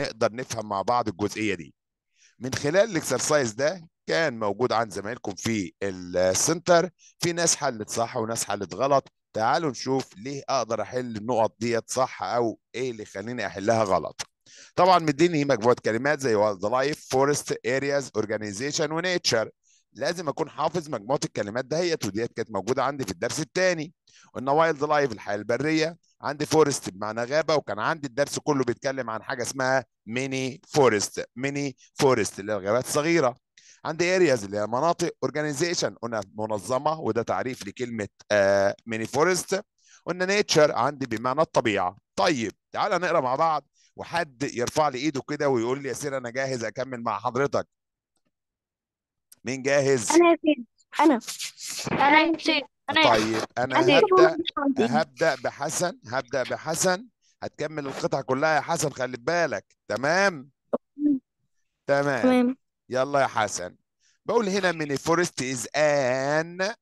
نقدر نفهم مع بعض الجزئيه دي من خلال الاكسرسايز ده كان موجود عند زمايلكم في السنتر في ناس حلت صح وناس حلت غلط تعالوا نشوف ليه اقدر احل النقط ديت صح او ايه اللي يخليني احلها غلط طبعا مديني مجموعه كلمات زي وايلد لايف فورست ارياز اورجانيزيشن ونيتشر لازم اكون حافظ مجموعه الكلمات دهيت وديت كانت موجوده عندي في الدرس الثاني قلنا وايلد لايف الحياه البريه عندي فورست بمعنى غابه وكان عندي الدرس كله بيتكلم عن حاجه اسمها ميني فورست ميني فورست اللي هي الغابات الصغيره عندي ارياز اللي هي مناطق اورجانيزيشن قلنا منظمه وده تعريف لكلمه ميني آه، فورست قلنا نيتشر عندي بمعنى الطبيعه طيب تعالى نقرا مع بعض وحد يرفع لي ايده كده ويقول لي يا سير انا جاهز اكمل مع حضرتك مين جاهز انا يا سير انا انا يا سير أنا طيب أنا, أنا هبدأ هبدأ بحسن هبدأ بحسن هتكمل القطعة كلها يا حسن خلي بالك تمام تمام يلا يا حسن بقول هنا ميني فورست از ان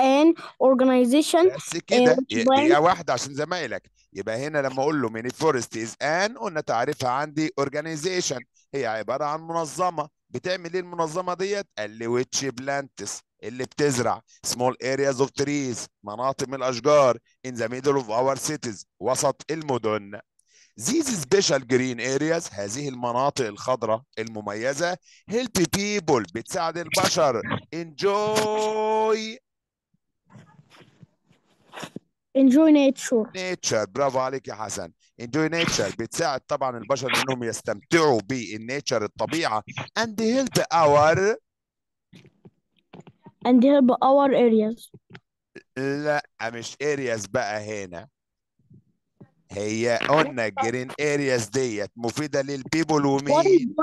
ان اورجانيزيشن بس كده دقيقة واحدة عشان زمايلك يبقى هنا لما اقول له ميني فورست از ان قلنا تعريفها عندي اورجانيزيشن هي عباره عن منظمه بتعمل ايه المنظمه ديت؟ قال لي ويتش بلانتس اللي بتزرع سمول ارياز اوف تريز مناطق من الاشجار ان ذا ميدل اوف اور سيتيز وسط المدن These special green areas هذه المناطق الخضراء المميزة help people بتساعد البشر enjoy enjoy nature nature برافو عليك يا حسن enjoy nature بتساعد طبعا البشر انهم يستمتعوا بالنيتشر الطبيعه and help our and help our areas لا مش areas بقى هنا هي قلنا الجرين ارياز ديت مفيده للبيبل ومين؟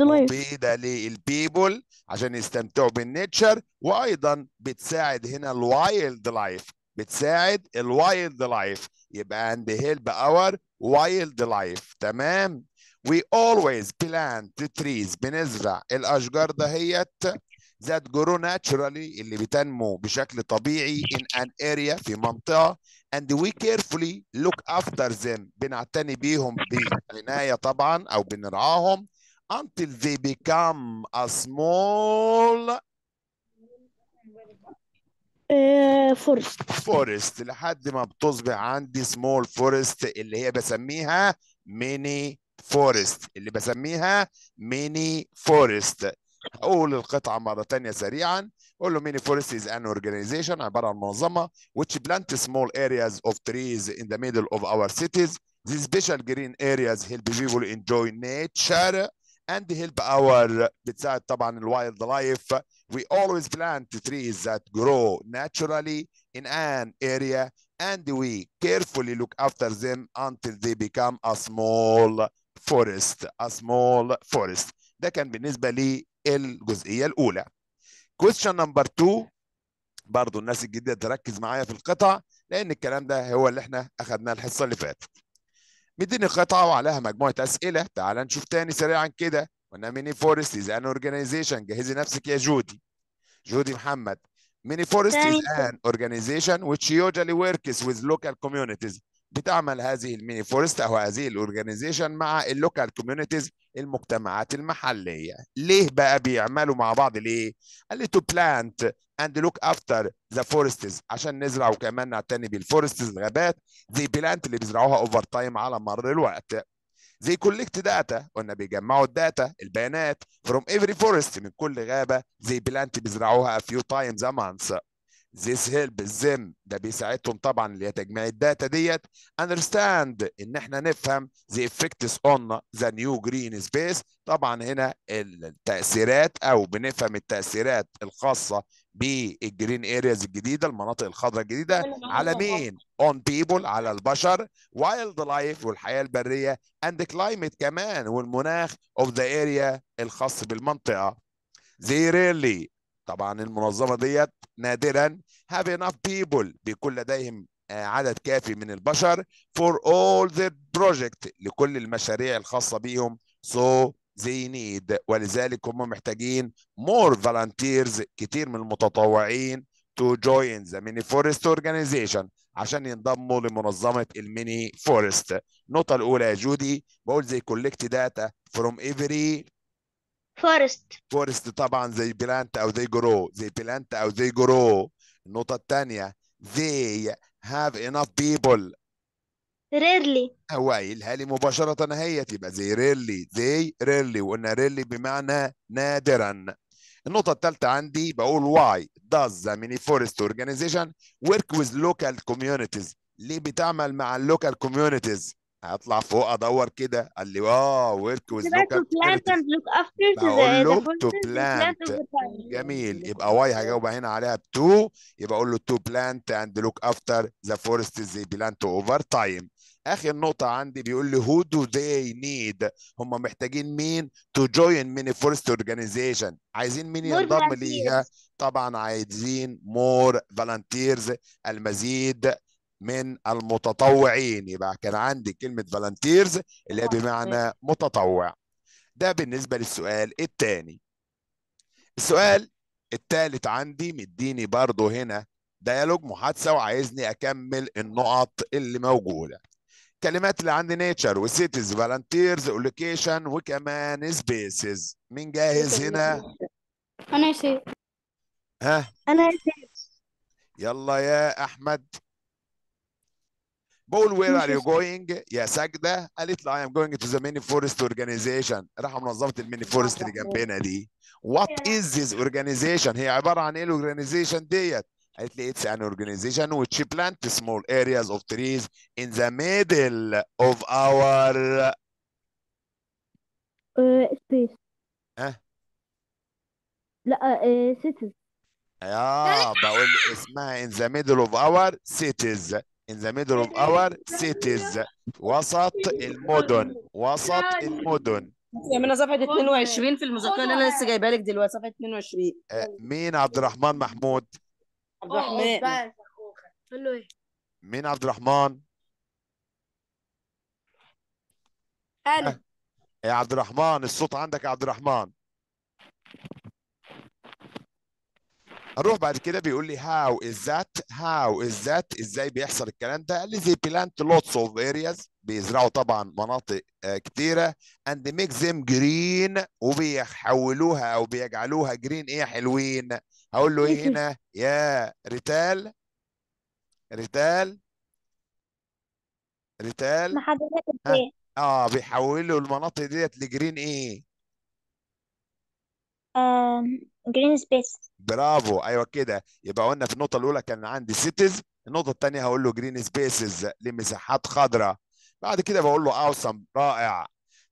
مفيده للبيبل عشان يستمتعوا بالنيتشر وايضا بتساعد هنا الوايلد لايف بتساعد الوايلد لايف يبقى and help our wild life تمام we always plant trees بنزرع الاشجار دهيت that grow naturally اللي بتنمو بشكل طبيعي in an area في منطقه and we carefully look after them بنعتني بيهم بعنايه طبعا او بنرعاهم until they become a small فورست آه، فورست لحد ما بتصبح عندي سمول فورست اللي هي بسميها ميني فورست اللي بسميها ميني فورست هقول القطعه مره ثانيه سريعا قول له ميني فورست از ان اورجانيزيشن عباره عن منظمه which plant small areas of trees in the middle of our cities these special green areas help people enjoy nature and help our بتساعد طبعا الوايلد لايف We always plant trees that grow naturally in an area and we carefully look after them until they become a small forest a small forest ده كان بالنسبة للجزئية الأولى question number two برضو الناس الجديدة تركز معايا في القطع لأن الكلام ده هو اللي احنا أخدناه الحصة اللي فاتت مديني قطعة وعليها مجموعة أسئلة تعال نشوف تاني سريعا كده قلنا ميني فورست از ان اورجانيزيشن جهزي نفسك يا جودي جودي محمد ميني فورست از ان اورجانيزيشن which usually works with local communities بتعمل هذه الميني فورست او هذه الاورجانيزيشن مع اللوكال كوميونيتيز المجتمعات المحليه ليه بقى بيعملوا مع بعض ليه قال لي تو بلانت اند لوك افتر ذا فورستز عشان نزرع وكمان نعتني بالفورستز الغابات ذي بلانت اللي بيزرعوها اوفر تايم على مر الوقت They collect data قلنا بيجمعوا الداتا البيانات from every forest من كل غابة they plant بيزرعوها a few times a month this helps them ده بيساعدهم طبعا اللي هي تجميع الداتا ديت understand ان احنا نفهم the effects on the new green space طبعا هنا التاثيرات او بنفهم التاثيرات الخاصه بالجرين ارياز الجديده المناطق الخضراء الجديده على مين؟ اون بيبل على البشر وايلد لايف والحياه البريه اند كلايمت كمان والمناخ اوف ذا اريا الخاص بالمنطقه. They ريلي طبعا المنظمه ديت نادرا have enough people بيكون لديهم آه، عدد كافي من البشر for all their project لكل المشاريع الخاصه بيهم so they need ولذلك هم محتاجين more volunteers كتير من المتطوعين to join the mini forest organization عشان ينضموا لمنظمة الميني فورست النقطة الأولى يا جودي بقول they collect data from every forest forest طبعا they plant أو they grow they plant أو they grow النقطة الثانية they have enough people ريرلي قايلها لي مباشرة هي تبقى زي ريرلي زي ريرلي وقلنا ريرلي بمعنى نادرا النقطة الثالثة عندي بقول why does the mini forest organization work with local communities ليه بتعمل مع اللوكال كوميونيتيز هطلع فوق ادور كده قال لي اه ورك ويز لوكال بقول له تو بلانت جميل يبقى واي هجاوب هنا عليها بتو يبقى اقول له تو بلانت اند لوك افتر ذا فورست زي بلانت اوفر تايم اخر نقطه عندي بيقول لي who do they need هم محتاجين مين to join many first organization عايزين مين ينضم ليها طبعا عايزين more volunteers المزيد من المتطوعين يبقى كان عندي كلمه volunteers اللي هي آه، بمعنى متطوع ده بالنسبه للسؤال الثاني السؤال الثالث عندي مديني برضو هنا ديالوج محادثه وعايزني اكمل النقط اللي موجوده الكلمات اللي عندي نيتشر وسيتيز فالنتيرز ولوكيشن وكمان سبيسز مين جاهز هنا؟ انا يا ها؟ انا يا يلا يا احمد بقول وير ار يو جوينج يا ساجده قالت له اي ام جوينج تو ذا ميني فورست اورجانيزيشن راح منظمه الميني فورست اللي جنبنا دي وات از ذيس اورجانيزيشن هي عباره عن ايه الاورجانيزيشن ديت قالت لي it's an organization which plant small areas of trees in the middle of our space ها لا cities اه بقول اسمها in the middle of our cities in the middle of our cities وسط المدن وسط المدن من صفحة 22 في المذكرة اللي أنا لسه جايبها لك دلوقتي صفحة 22 مين عبد الرحمن محمود؟ عبد الرحمن إيه؟ مين عبد الرحمن انا أه. يا عبد الرحمن الصوت عندك يا عبد الرحمن هنروح بعد كده بيقول لي هاو از ذات هاو از ذات ازاي بيحصل الكلام ده قال لي they plant lots of areas بيزرعوا طبعا مناطق آه، كتيره and make them green وبيحولوها او بيجعلوها جرين ايه حلوين هقول له ايه هنا يا ريتال ريتال ريتال إيه. اه بيحولوا المناطق ديت لجرين ايه جرين سبيس برافو ايوه كده يبقى قلنا في النقطه الاولى كان عندي سيتيز النقطه الثانيه هقول له جرين سبيسز لمساحات خضراء بعد كده بقول له اوسم رائع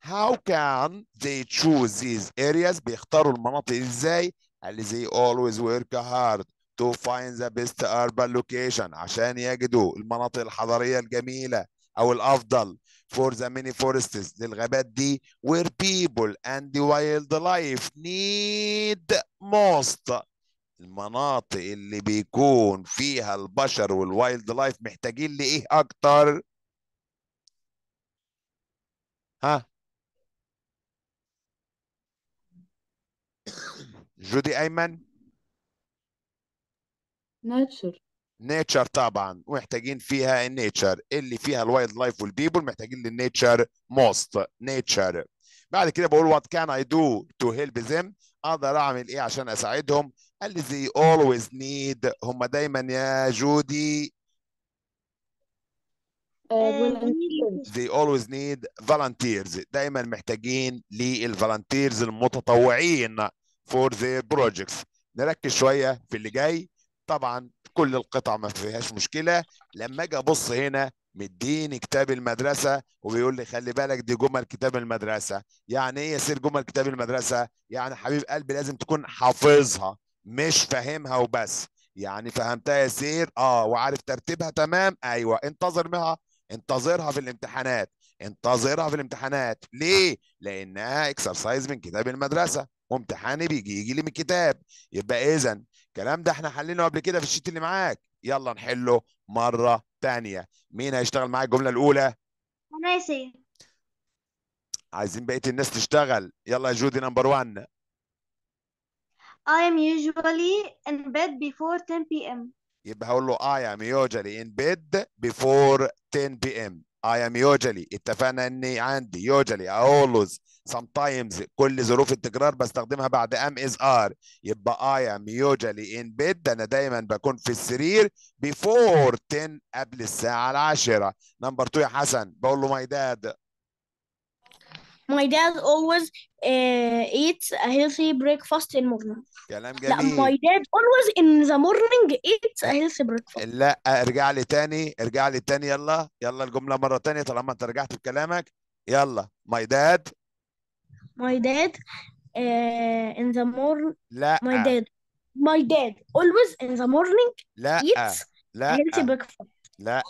how can they choose these areas بيختاروا المناطق ازاي قال لي they always work hard to find the best urban location عشان يجدوا المناطق الحضرية الجميلة أو الأفضل for the many forests للغابات دي where people and wildlife need most المناطق اللي بيكون فيها البشر والوايلد لايف محتاجين لإيه أكتر؟ ها جودي أيمن ناتشر نيتشر طبعا ومحتاجين فيها النيتشر اللي فيها الوايلد لايف والبيبل محتاجين للنيتشر موست نيتشر بعد كده بقول وات كان اي دو تو هيلب ذيم اقدر اعمل ايه عشان اساعدهم قال لي زي اولويز نيد هم دايما يا جودي آه، آه، they always need volunteers دائما محتاجين للفولنتيرز المتطوعين for their projects نركز شويه في اللي جاي طبعا كل القطع ما فيهاش مشكله لما اجي ابص هنا مديني كتاب المدرسه وبيقول لي خلي بالك دي جمل كتاب المدرسه يعني ايه يا سير جمل كتاب المدرسه يعني حبيب قلبي لازم تكون حافظها مش فاهمها وبس يعني فهمتها يا سير اه وعارف ترتيبها تمام ايوه انتظر منها انتظرها في الامتحانات انتظرها في الامتحانات ليه لانها اكسرسايز من كتاب المدرسه وامتحاني بيجي يجي لي من الكتاب يبقى اذا الكلام ده احنا حلينه قبل كده في الشيت اللي معاك يلا نحله مره ثانيه مين هيشتغل معايا الجمله الاولى انا عايزين بقيه الناس تشتغل يلا يا جودي نمبر 1 I am usually in bed before 10 p.m. يبقى هقول له I am usually in bed before 10 p.m. I am usually اتفقنا اني عندي usually always sometimes كل ظروف التكرار بستخدمها بعد am is are يبقى I am usually in bed انا دايما بكون في السرير before 10 قبل الساعة العاشرة نمبر 2 يا حسن بقول له my dad My dad always uh, eats a healthy breakfast in morning. كلام جميل. لا my dad always in the morning eats a healthy breakfast. لا ارجع لي تاني ارجع لي تاني يلا يلا الجملة مرة تانية طالما انت رجعت بكلامك يلا my dad my dad uh, in the morning لا my dad my dad always in the morning لا eats لا healthy breakfast. لا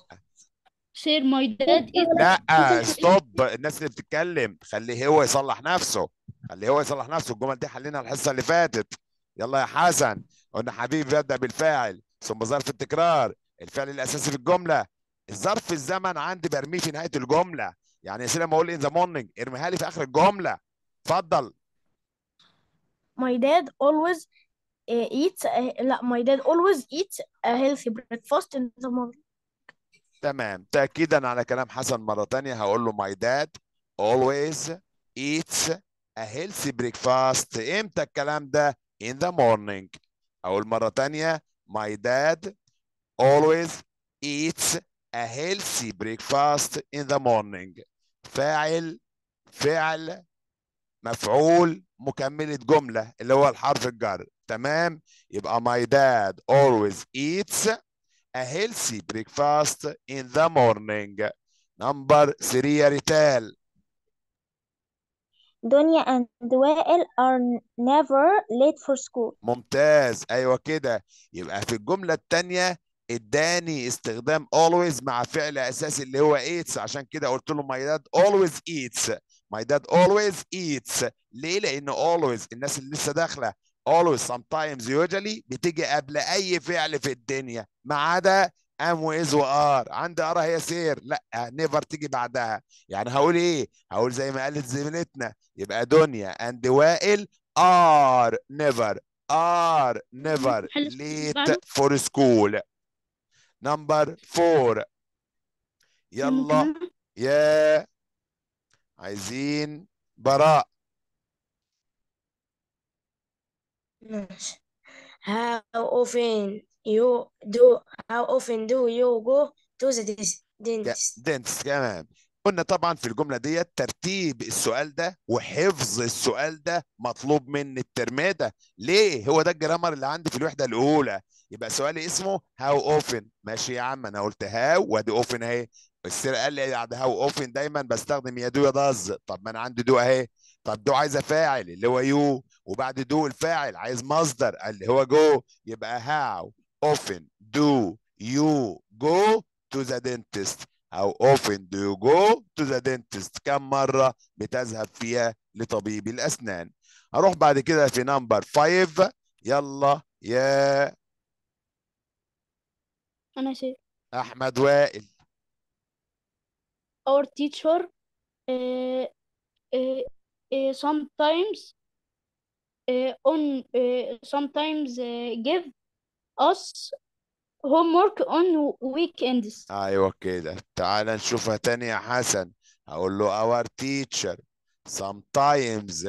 شير ماي داد لا ستوب الناس اللي بتتكلم خليه هو يصلح نفسه خليه هو يصلح نفسه الجمل دي حلينا الحصه اللي فاتت يلا يا حسن قلنا حبيبي يبدا بالفاعل ثم ظرف التكرار الفعل الاساسي في الجمله الظرف الزمن عندي برميه في نهايه الجمله يعني يا سيدي لما اقول ان ذا مورنينج ارميها لي في اخر الجمله اتفضل my dad always uh, eats لا my dad always eats a healthy breakfast in the morning تمام تأكيدا على كلام حسن مرة تانية هقول له my dad always eats a healthy breakfast امتى الكلام ده in the morning أقول مرة تانية my dad always eats a healthy breakfast in the morning فاعل فعل مفعول مكملة جملة اللي هو الحرف الجر تمام يبقى my dad always eats a healthy breakfast in the morning. Number three, Rital. دنيا and وائل are never late for school. ممتاز أيوة كده يبقى في الجملة الثانيه اداني استخدام always مع فعل أساسي اللي هو eats عشان كده قلت له my dad always eats my dad always eats ليه؟ لأن always الناس اللي لسه داخلة always sometimes usually بتيجي قبل اي فعل في الدنيا ما عدا ام واز وار عندي ار هي سير لا نيفر تيجي بعدها يعني هقول ايه هقول زي ما قالت زميلتنا يبقى دنيا اند وائل ار نيفر ار نيفر ليت فور سكول نمبر فور يلا يا عايزين براء How often you do how often do you go to the dentist? dentist تمام قلنا طبعا في الجملة ديت ترتيب السؤال ده وحفظ السؤال ده مطلوب من الترميدة ليه؟ هو ده الجرامر اللي عندي في الوحدة الأولى يبقى سؤالي اسمه هاو اوفن ماشي يا عم أنا قلت هاو وأدي اوفن أهي السير قال لي هاو اوفن دايما بستخدم يا دو يا داز طب ما أنا عندي دو أهي طب دو عايزه فاعل اللي هو يو وبعد دو الفاعل عايز مصدر اللي هو جو يبقى هاو often do you go to the dentist how often do you go to the dentist كم مره بتذهب فيها لطبيب الاسنان هروح بعد كده في نمبر 5 يلا يا انا شيء احمد وائل our teacher آه، آه، uh, sometimes uh, on uh, sometimes uh, give us homework on weekends ايوه كده تعال نشوفها تاني يا حسن هقول له our teacher sometimes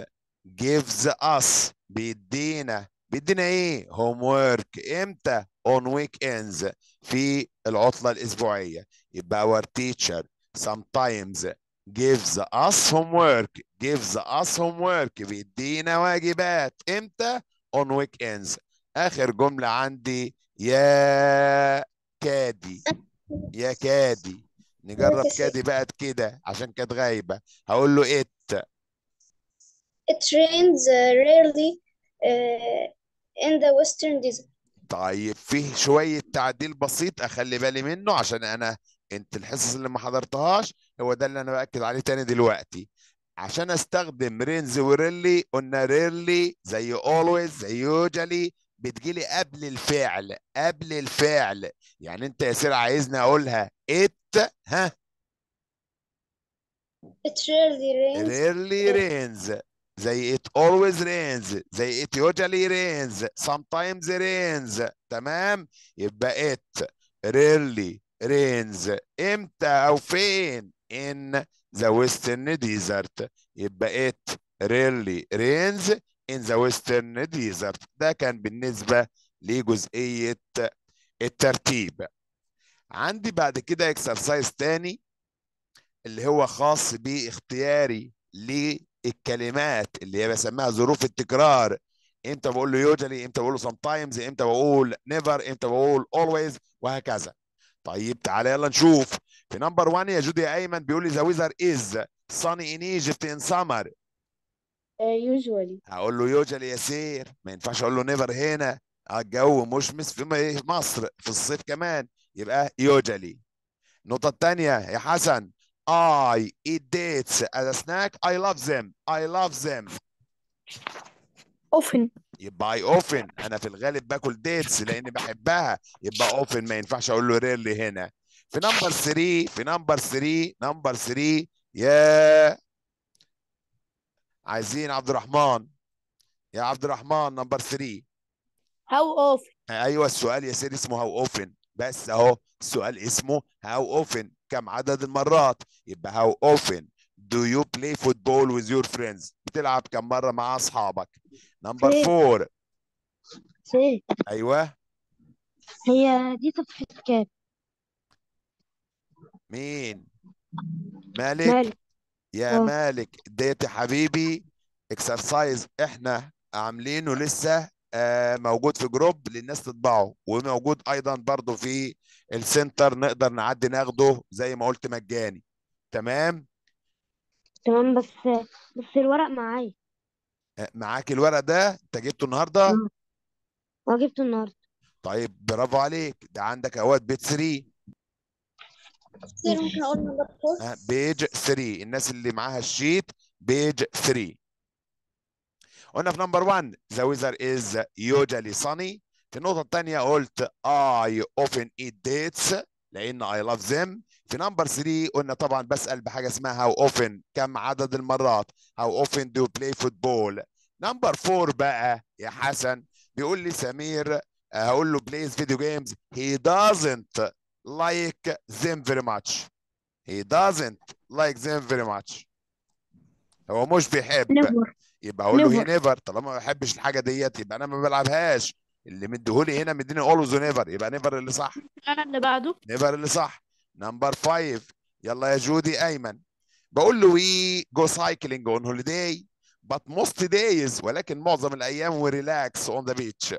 gives us بيدينا بيدينا ايه homework امتى on weekends في العطله الاسبوعيه يبقى our teacher sometimes gives us homework gives us homework بيدينا واجبات امتى on weekends اخر جمله عندي يا كادي يا كادي نجرب كادي بقت كده عشان كانت غايبه هقول له ات it rains uh, rarely uh, in the western desert طيب فيه شويه تعديل بسيط اخلي بالي منه عشان انا انت الحصص اللي ما حضرتهاش هو ده اللي انا باكد عليه تاني دلوقتي عشان استخدم رينز وريلي قلنا ريلي زي اولويز زي يوجالي بتجيلي قبل الفعل قبل الفعل يعني انت يا سير عايزني اقولها ات ها It rarely rains. Rarely زي it always rains. زي it usually rains. Sometimes rains. تمام؟ يبقى it rarely rains. امتى او فين؟ in the western desert يبقى it rarely rains in the western desert ده كان بالنسبة لجزئية الترتيب عندي بعد كده اكسرسايز تاني اللي هو خاص باختياري للكلمات اللي هي بسميها ظروف التكرار امتى بقول له usually امتى بقول له sometimes امتى بقول never امتى بقول always وهكذا طيب تعالى يلا نشوف في نمبر 1 يا جودي ايمن بيقول لي ذا ويزر از sunny in Egypt in summer يوجوالي uh, هقول له يوجوالي يا سير ما ينفعش اقول له نيفر هنا الجو مشمس في مصر في الصيف كمان يبقى يوجوالي النقطة الثانية يا حسن I eat dates as a snack I love them I love them often يبقى I often أنا في الغالب باكل dates لأني بحبها يبقى often ما ينفعش أقول له rarely هنا في نمبر 3 في نمبر 3 نمبر 3 يا عايزين عبد الرحمن يا عبد الرحمن نمبر 3 هاو اوفن ايوه السؤال يا سيدي اسمه هاو اوفن بس اهو السؤال اسمه هاو اوفن كم عدد المرات يبقى هاو اوفن do you play football with your friends بتلعب كم مره مع اصحابك نمبر 4 ايوه هي دي صفحه كام مين مالك, مالك. يا أوه. مالك ديت حبيبي اكسرسايز احنا عاملينه لسه آه موجود في جروب للناس تطبعه وموجود ايضا برضو في السنتر نقدر نعدي ناخده زي ما قلت مجاني تمام تمام بس بس الورق معايا آه، معاك الورق ده انت جبته النهارده آه. اه جبته النهارده طيب برافو عليك ده عندك اوقات بيت 3 بيج 3 الناس اللي معاها الشيت بيج 3 قلنا في نمبر 1 ذا ويزر از يوجلي sunny في النقطة الثانية قلت اي اوفن ايت ديتس لأن اي لاف ذيم في نمبر 3 قلنا طبعا بسأل بحاجة اسمها هاو اوفن كم عدد المرات هاو اوفن دو بلاي فوتبول نمبر 4 بقى يا حسن بيقول لي سمير آه، هقول له بلايز فيديو جيمز هي دازنت like them very much he doesn't like them very much هو مش بيحب never. يبقى اقول له هي نيفر طالما ما بحبش الحاجه ديت يبقى انا ما بلعبهاش اللي مديهولي هنا مديني اولوز ونيفر يبقى نيفر اللي صح انا اللي بعده نيفر اللي صح نمبر 5 يلا يا جودي ايمن بقول له وي جو سايكلينج اون هوليداي بات موست دايز ولكن معظم الايام وريلاكس اون ذا بيتش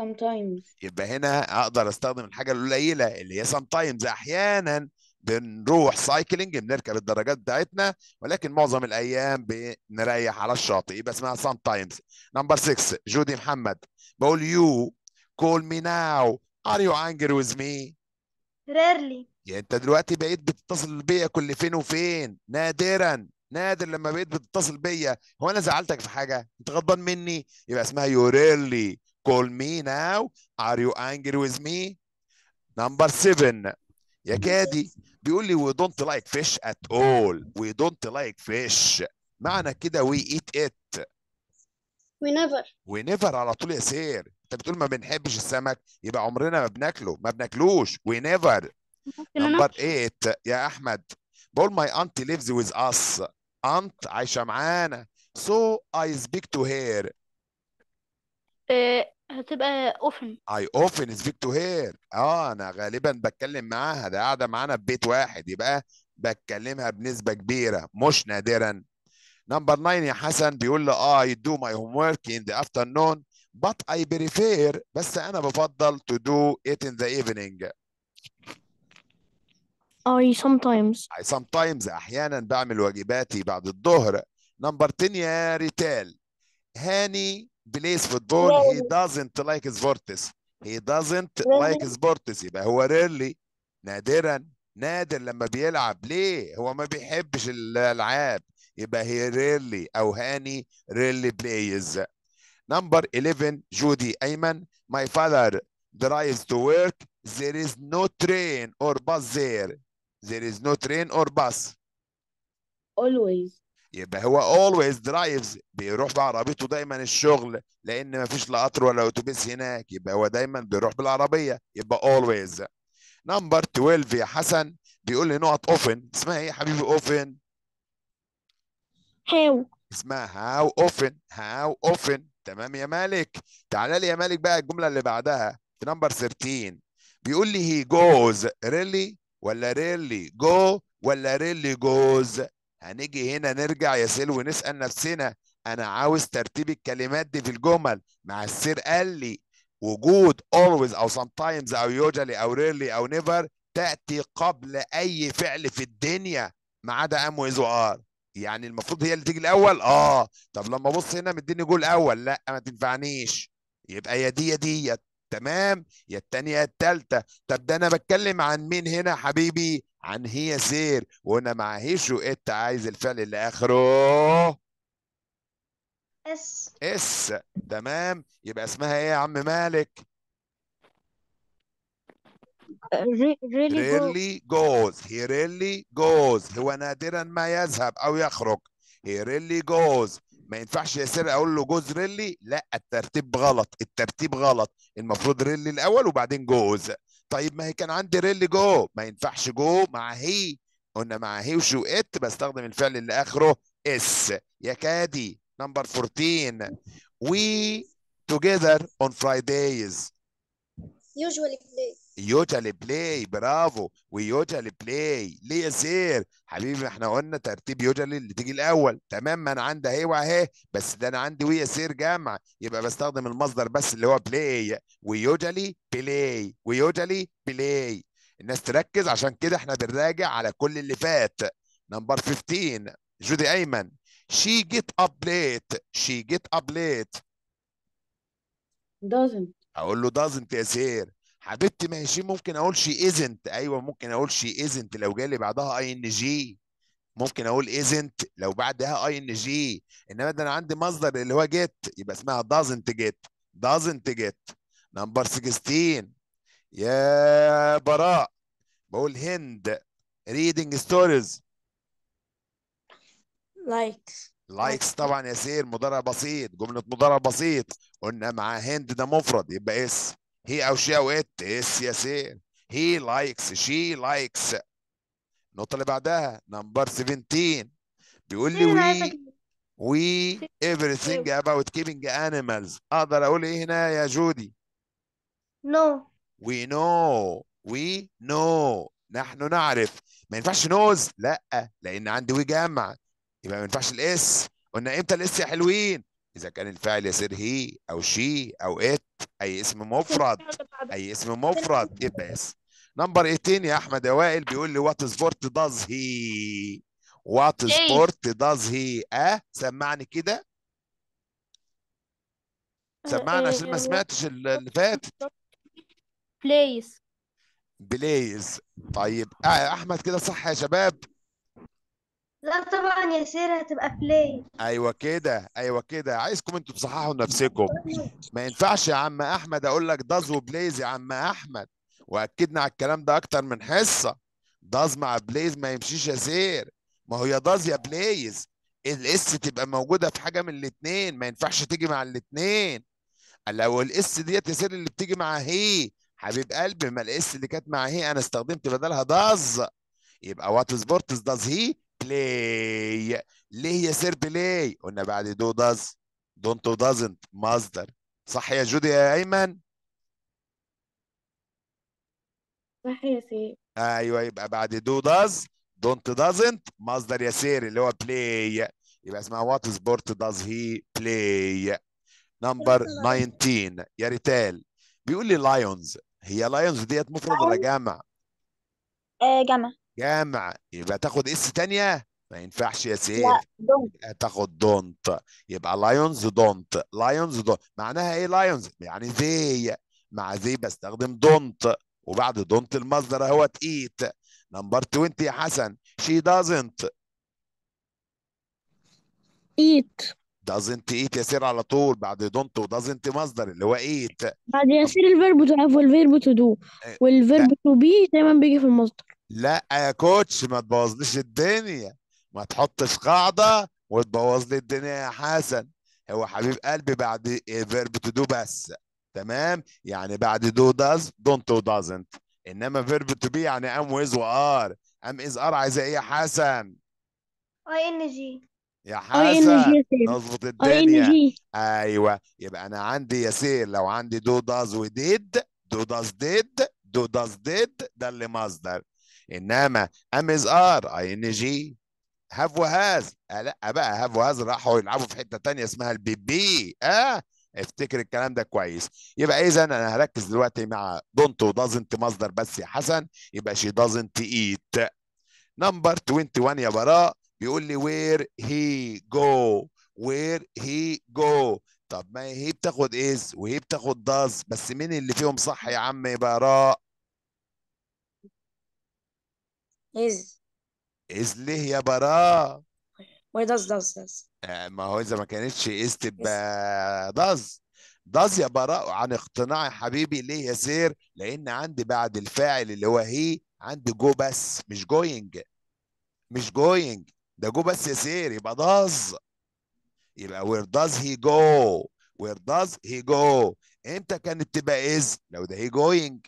sometimes يبقى هنا اقدر استخدم الحاجه القليله اللي هي sometimes احيانا بنروح سايكلينج بنركب الدراجات بتاعتنا ولكن معظم الايام بنريح على الشاطئ يبقى اسمها سام تايمز نمبر 6 جودي محمد بقول يو كول مي ناو ار يو انجر ويز مي ريرلي يعني انت دلوقتي بقيت بتتصل بيا كل فين وفين نادرا نادر لما بقيت بتتصل بيا هو انا زعلتك في حاجه انت غضبان مني يبقى اسمها يو ريرلي Call me now. Are you angry with me? Number seven. يا كادي بيقول لي we don't like fish at all. We don't like fish. معنى كده we eat it. We never. We never على طول يا سير. انت بتقول ما بنحبش السمك يبقى عمرنا ما بناكله ما بناكلوش we never. number eight يا احمد بقول my auntie lives with us. aunt عايشه معانا. So I speak to her. آه، هتبقى اوفن اي اوفن سبيك تو هير اه انا غالبا بتكلم معاها ده قاعده معانا في بيت واحد يبقى بتكلمها بنسبه كبيره مش نادرا نمبر 9 يا حسن بيقول لي اي دو ماي هوم ورك ان ذا افترنون بات اي بريفير بس أنا بفضل to do ذا ايفنينج اي evening. تايمز sometimes I sometimes أحيانا بعمل واجباتي بعد الظهر. نمبر 10 يا ريتال هاني plays football he doesn't like sports he doesn't like sports يبقى هو rarely نادرا نادر لما بيلعب ليه هو ما بيحبش الالعاب يبقى هي rarely او هاني rarely plays number 11 جودي ايمن my father drives to work there is no train or bus there there is no train or bus always يبقى هو اولويز درايفز بيروح بعربيته دايما الشغل لان مفيش لا قطر ولا اتوبيس هناك يبقى هو دايما بيروح بالعربيه يبقى اولويز نمبر 12 يا حسن بيقول لي نقط اوفن اسمها ايه يا حبيبي اوفن هاو اسمها هاو اوفن هاو اوفن تمام يا مالك تعال لي يا مالك بقى الجمله اللي بعدها في نمبر 13 بيقول لي هي جوز ريلي ولا ريلي جو ولا ريلي جوز هنيجي هنا نرجع يا سيل ونسال نفسنا انا عاوز ترتيب الكلمات دي في الجمل مع السير قال لي وجود always او sometimes او usually او rarely او never تاتي قبل اي فعل في الدنيا ما عدا ام واذ وار يعني المفروض هي اللي تيجي الاول اه طب لما ابص هنا مديني جول اول لا ما تنفعنيش يبقى يا دي يا ديت تمام يا التانية التالتة طب ده انا بتكلم عن مين هنا حبيبي عن هي سير وأنا مع شو انت عايز الفعل اللي اخره اس اس تمام يبقى اسمها ايه يا عم مالك really, goes he really goes هو نادرا ما يذهب او يخرج he really goes ما ينفعش ياسر اقول له جوز ريلي لا الترتيب غلط الترتيب غلط المفروض ريلي الاول وبعدين جوز طيب ما هي كان عندي ريلي جو ما ينفعش جو مع هي قلنا مع هي وشو ات بستخدم الفعل اللي اخره اس يكادي نمبر 14 وي توجذر on فرايدايز usually بلاي يوتا لبلاي برافو ويوتا لبلاي ليه سير حبيبي احنا قلنا ترتيب يوتا اللي تيجي الاول تمام ما انا عندي اهي واهي بس ده انا عندي ويا سير جمع يبقى بستخدم المصدر بس اللي هو بلاي ويوجلي بلاي ويوجلي بلاي الناس تركز عشان كده احنا بنراجع على كل اللي فات نمبر 15 جودي ايمن شي جيت اب ليت شي جيت اب ليت دازنت اقول له دازنت يا سير حبيبتي ماشي ممكن اقول شي ازنت ايوه ممكن اقول شي ازنت لو جالي بعدها اي ان جي ممكن اقول ازنت لو بعدها اي ان جي انما ده انا عندي مصدر اللي هو جيت يبقى اسمها دازنت جيت دازنت جيت نمبر 16 يا براء بقول هند ريدنج ستوريز لايكس لايكس طبعا يا سير مضارع بسيط جمله مضارع بسيط قلنا مع هند ده مفرد يبقى اسم هي أو شي أو ات اس يا it. هي لايكس شي لايكس النقطة اللي بعدها نمبر 17 بيقول لي وي we everything about keeping animals أقدر أقول إيه هنا يا جودي؟ نو وي نو وي نو نحن نعرف ما ينفعش نوز لا لأن عندي وي جمع يبقى ما ينفعش الاس قلنا امتى الاس يا حلوين؟ إذا كان الفعل يصير هي أو شي أو إت اي اسم مفرد اي اسم مفرد يبقى بس نمبر 18 يا احمد اوائل بيقول لي وات سبورت داز هي وات سبورت داز هي اه سمعني كده آه، سمعني عشان ما آه، سمعتش آه، اللي فات بلايز بلايز طيب احمد كده صح يا شباب لا طبعا يا سير هتبقى بلاي ايوه كده ايوه كده عايزكم انتوا تصححوا نفسكم ما ينفعش يا عم احمد اقول لك داز وبليز يا عم احمد واكدنا على الكلام ده اكتر من حصه داز مع بليز ما يمشيش يا سير ما هو يا داز يا بليز الاس تبقى موجوده في حاجه من الاثنين ما ينفعش تيجي مع الاثنين لو الاس ديت يا سير اللي بتيجي مع هي حبيب قلبي ما الاس اللي كانت مع هي انا استخدمت بدلها داز يبقى وات سبورتس داز هي بلاي ليه هي سير بلاي قلنا بعد دو داز دونت دازنت مصدر صح يا جودي يا ايمن صح يا سير ايوه يبقى بعد دو داز دونت دازنت مصدر يا سير اللي هو بلاي يبقى اسمها وات سبورت داز هي بلاي نمبر 19 يا ريتال بيقول لي لايونز هي لايونز ديت مفرد ولا جمع؟ آه جمع جامع يبقى تاخد اس تانية ما ينفعش يا سيف لا تاخد دونت يبقى لايونز دونت لايونز دونت معناها ايه لايونز يعني زي مع زي بستخدم دونت وبعد دونت المصدر اهوت ايت نمبر 20 يا حسن شي دازنت ايت دازنت ايت سير على طول بعد دونت ودازنت مصدر اللي هو ايت بعد سير الفيرب تو هاف والفيرب تو دو والفيرب تو بي دايما بيجي في المصدر لا يا كوتش ما تبوظليش الدنيا ما تحطش قاعده وتبوظ لي الدنيا يا حسن هو حبيب قلبي بعد فيرب تو دو بس تمام يعني بعد دو داز دونت تو دازنت انما فيرب تو بي يعني ام ويز وار ام از ار عايزه ايه يا حسن اي ان جي يا حسن نظبط الدنيا ايوه يبقى انا عندي يا سير لو عندي دو داز وديد دو داز ديد دو داز ديد ده اللي مصدر انما ام از ار اي ان جي هاف وهاز لا بقى هاف وهاز راحوا يلعبوا في حته ثانيه اسمها البي بي اه افتكر الكلام ده كويس يبقى اذا انا هركز دلوقتي مع دونت ودازنت مصدر بس يا حسن يبقى شي دازنت ايت نمبر 21 يا براء بيقول لي وير هي جو وير هي جو طب ما هي بتاخد از وهي بتاخد داز بس مين اللي فيهم صح يا عم براء إز إز ليه يا براء وي داز داز آه، ما هو إذا ما كانتش إز تبقى داز داز يا براء عن اقتناع حبيبي ليه يا سير لأن عندي بعد الفاعل اللي هو هي عندي جو بس مش جوينج مش جوينج ده جو بس يا سير يبقى داز يبقى وير داز هي جو وير داز هي جو امتى كانت تبقى از لو ده هي جوينج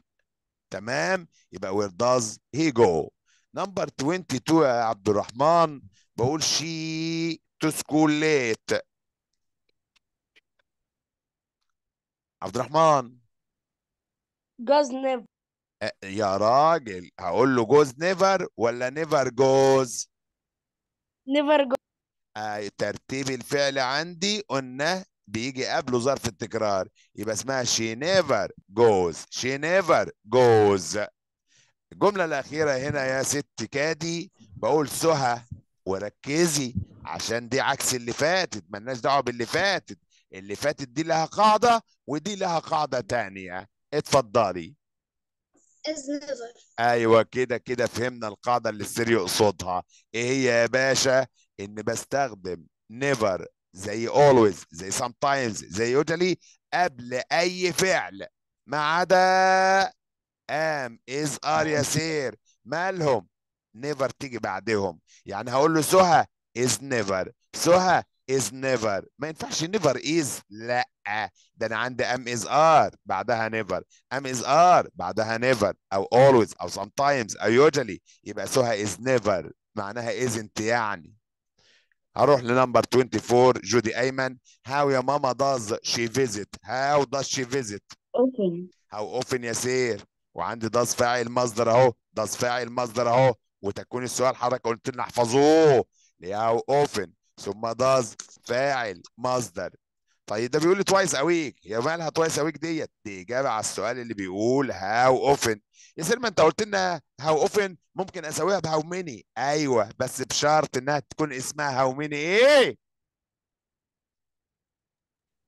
تمام يبقى وير داز هي جو نمبر 22 يا عبد الرحمن بقول شي ليت عبد الرحمن جوز نيفر يا راجل هقول له جوز نيفر ولا نيفر جوز نيفر جوز آه ترتيب الفعل عندي قلنا بيجي قبله ظرف التكرار يبقى اسمها شي نيفر جوز شي نيفر جوز الجملة الأخيرة هنا يا ست كادي بقول سهى وركزي عشان دي عكس اللي فاتت مالناش دعوة باللي فاتت اللي فاتت دي لها قاعدة ودي لها قاعدة تانية اتفضلي ايوه كده كده فهمنا القاعده اللي السير يقصدها ايه هي يا باشا ان بستخدم نيفر زي اولويز زي sometimes زي usually قبل اي فعل ما عدا ام از ار ياسير مالهم نيفر تيجي بعدهم يعني هقول له سهى از نيفر سهى از نيفر ما ينفعش نيفر از لا ده انا عندي ام از ار بعدها نيفر ام از ار بعدها نيفر او اولويز او سام تايمز او يوجلي يبقى سهى از نيفر معناها ازنت يعني هروح لنمبر 24 جودي ايمن هاو يا ماما داز شي فيزيت هاو داز شي فيزيت اوفن هاو اوفن يا سير وعندي ضاس فاعل مصدر اهو ضاس فاعل مصدر اهو وتكون السؤال حضرتك قلت لنا احفظوه هو اوفن ثم ضاس فاعل مصدر طيب ده بيقول لي توايس اويك يا مالها توايس اويك ديت دي اجابه على السؤال اللي بيقول هاو اوفن يا سلمى انت قلت لنا هاو اوفن ممكن اسويها بهاو ميني ايوه بس بشرط انها تكون اسمها هاو ميني ايه؟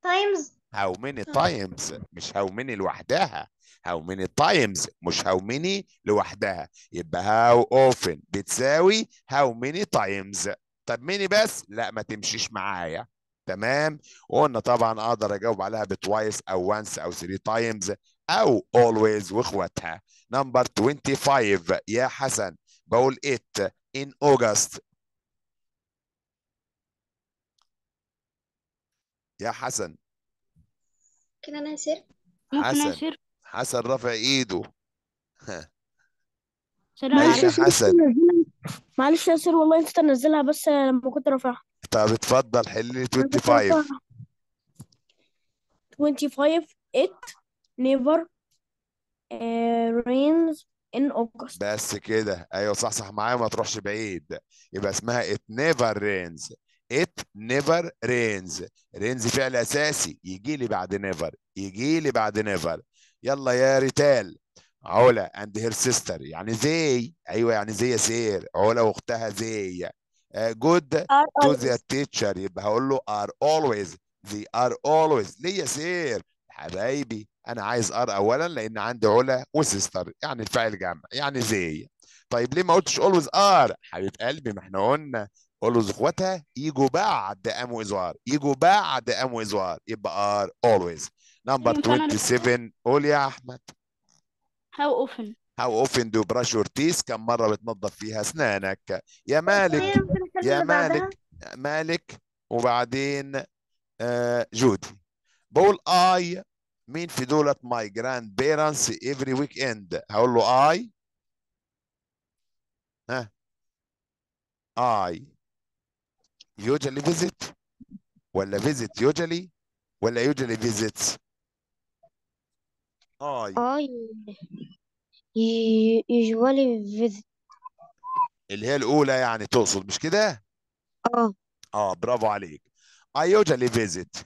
تايمز هاو ميني تايمز مش هاو ميني لوحدها هاو ميني تايمز مش هاو ميني لوحدها يبقى هاو اوفن بتساوي هاو ميني تايمز طب ميني بس لا ما تمشيش معايا تمام وقلنا طبعا اقدر اجاوب عليها بتوايس او وانس او ثري تايمز او اولويز واخواتها نمبر 25 يا حسن بقول ات ان اوجست يا حسن ممكن انا اسير ممكن حسن اسير حسن رافع ايده ها. سلام معلش يا حسن معلش يا سير والله انت تنزلها بس لما كنت رافعها طب اتفضل حل لي 25 25 it never eh, rains in August بس كده ايوه صح صح معايا ما تروحش بعيد يبقى اسمها it never rains it never rains rains فعل اساسي يجي لي بعد never يجي لي بعد never يلا يا ريتال علا اند هير سيستر يعني زي ايوه يعني زي سير علا واختها زي آه، to always. the teacher يبقى هقول له are always they are always ليه يا سير حبايبي انا عايز ار اولا لان عندي علا وسيستر يعني الفاعل جمع يعني زي طيب ليه ما قلتش always ار حبيب قلبي ما احنا قلنا always اخواتها يجوا بعد ام ويز وار يجوا بعد ام ويز وار يبقى ار always number 27 قول يا احمد how often how often do brush your teeth كم مره بتنظف فيها اسنانك يا طيب، مالك يا مالك مالك وبعدين آه، جودي بقول اي مين في دولة ماي جراند بيرنتس افري ويك اند هقول له اي ها اي يوجلي فيزيت ولا فيزيت يوجلي ولا يوجلي فيزيتس اي اي يوجلي فيزيت اللي هي الاولى يعني تقصد مش كده اه اه برافو عليك اي آه، يوجلي فيزيت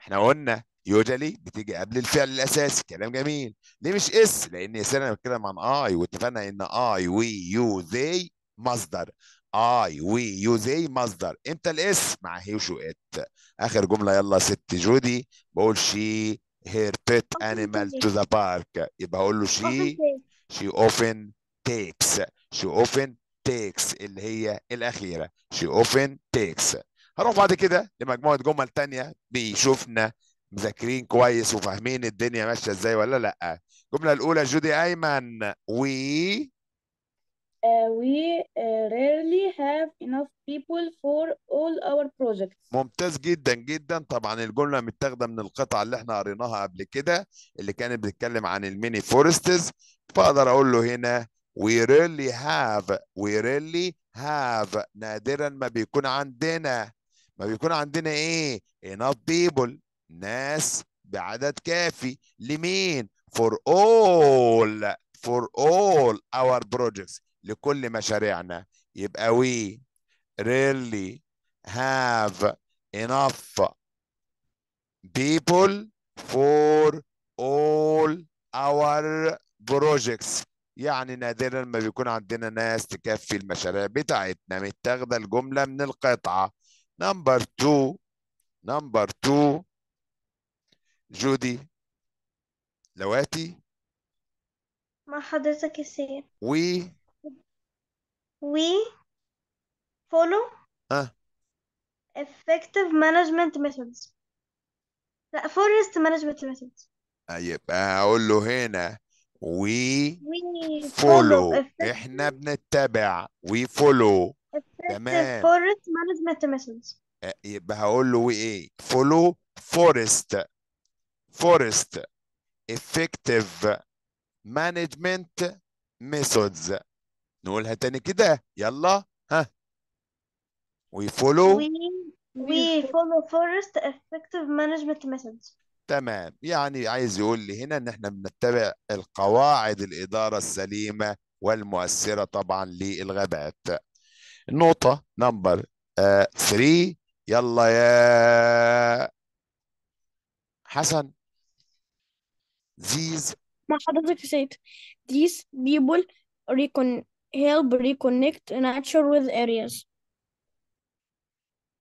احنا قلنا يوجلي بتيجي قبل الفعل الاساسي كلام جميل ليه مش اس لان يا سنه بتكلم عن اي واتفقنا ان اي وي يو ذي مصدر اي وي يو ذي مصدر امتى الاس مع هي وشو ات اخر جمله يلا ست جودي بقول شي هير بيت انيمال تو ذا بارك يبقى اقول له شي شي اوفن تيكس شي اوفن تيكس اللي هي الاخيره شي اوفن تيكس هروح بعد كده لمجموعه جمل تانية بيشوفنا مذاكرين كويس وفاهمين الدنيا ماشيه ازاي ولا لا الجمله الاولى جودي ايمن وي Uh, we uh, rarely have enough people for all our projects. ممتاز جدا جدا طبعا الجمله متاخده من القطعه اللي احنا قريناها قبل كده اللي كانت بتتكلم عن الميني فورستز فاقدر اقول له هنا we rarely have we rarely have نادرا ما بيكون عندنا ما بيكون عندنا ايه enough people ناس بعدد كافي لمين for all for all our projects لكل مشاريعنا يبقى we really have enough people for all our projects يعني نادرا ما بيكون عندنا ناس تكفي المشاريع بتاعتنا متاخده الجمله من القطعه نمبر 2 نمبر 2 جودي لواتي مع حضرتك يا سيد وي we follow ها ah. effective management methods لا forest management methods يبقى هقول له هنا we we follow effective, احنا بنتبع we follow effective تمام forest management methods يبقى هقول له ايه follow forest forest effective management methods نقولها تاني كده يلا ها we follow we, we follow first effective management methods تمام يعني عايز يقول لي هنا ان احنا بنتبع القواعد الإدارة السليمة والمؤثرة طبعا للغابات النقطة نمبر 3 آه، يلا يا حسن these ما حضرتك سيد these people recon help reconnect nature with areas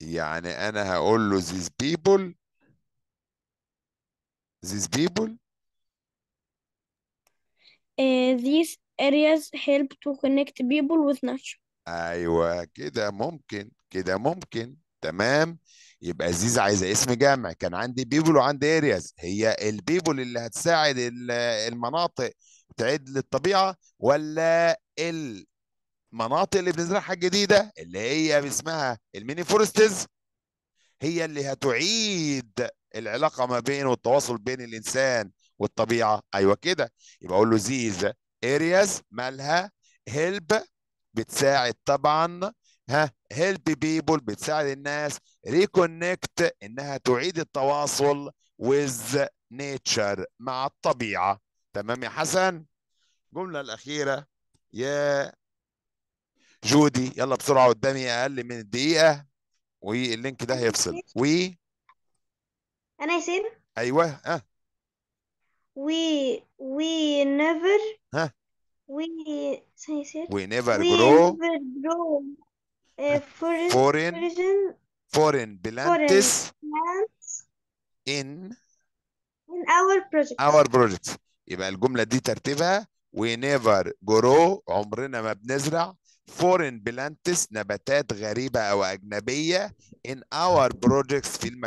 يعني أنا هقول له these people these people uh, these areas help to connect people with nature أيوة كده ممكن كده ممكن تمام يبقى زيز عايزه اسم جامع كان عندي بيبل وعندي ارياز هي البيبل اللي هتساعد المناطق تعيد للطبيعه ولا المناطق اللي بنزرعها الجديده اللي هي اسمها الميني فورستز هي اللي هتعيد العلاقه ما بين والتواصل بين الانسان والطبيعه ايوه كده يبقى اقول له زيز ارياز مالها هيلب بتساعد طبعا ها هيلب بيبول بتساعد الناس ريكونكت انها تعيد التواصل ويز نيتشر مع الطبيعه تمام يا حسن الجمله الاخيره يا جودي يلا بسرعه قدامي اقل من الدقيقه واللينك ده هيفصل و انا ياسين ايوه ها أه. we we never ها we we never we grow never grow uh, foreign foreign foreign, foreign plants in in our project our project يبقى الجملة دي ترتيبها وي نيفر جرو عمرنا ما بنزرع فورين بلانتس نباتات غريبه او اجنبيه ان اور بروجكتس في المشاريع